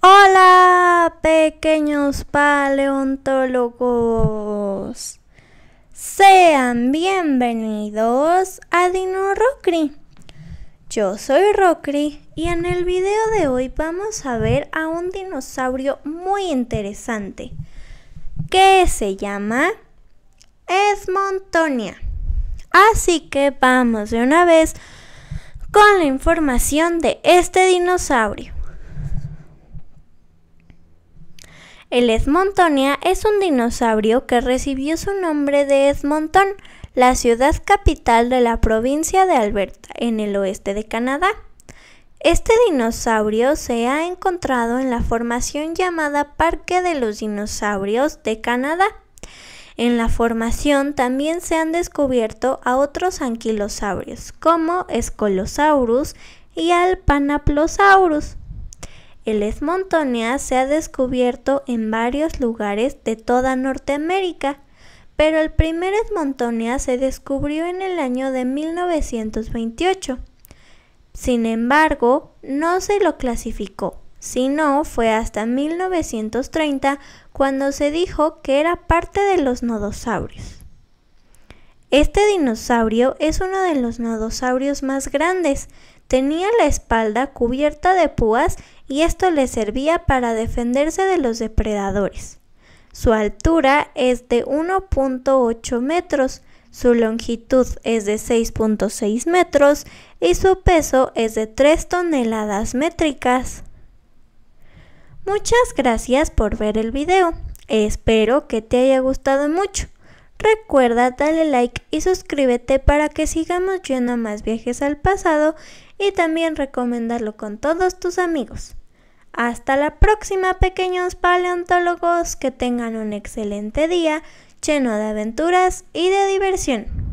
Hola, pequeños paleontólogos. Sean bienvenidos a Dino Rocri. Yo soy Rocri y en el video de hoy vamos a ver a un dinosaurio muy interesante que se llama Esmontonia. Así que vamos de una vez con la información de este dinosaurio. El Edmontonia es un dinosaurio que recibió su nombre de Edmonton, la ciudad capital de la provincia de Alberta, en el oeste de Canadá. Este dinosaurio se ha encontrado en la formación llamada Parque de los Dinosaurios de Canadá. En la formación también se han descubierto a otros anquilosaurios como Escolosaurus y Alpanaplosaurus. El esmontonia se ha descubierto en varios lugares de toda Norteamérica, pero el primer esmontonia se descubrió en el año de 1928. Sin embargo, no se lo clasificó, sino fue hasta 1930 cuando se dijo que era parte de los nodosaurios. Este dinosaurio es uno de los nodosaurios más grandes, Tenía la espalda cubierta de púas y esto le servía para defenderse de los depredadores. Su altura es de 1.8 metros, su longitud es de 6.6 metros y su peso es de 3 toneladas métricas. Muchas gracias por ver el video. Espero que te haya gustado mucho. Recuerda, darle like y suscríbete para que sigamos yendo más viajes al pasado y también recomendarlo con todos tus amigos. Hasta la próxima, pequeños paleontólogos, que tengan un excelente día lleno de aventuras y de diversión.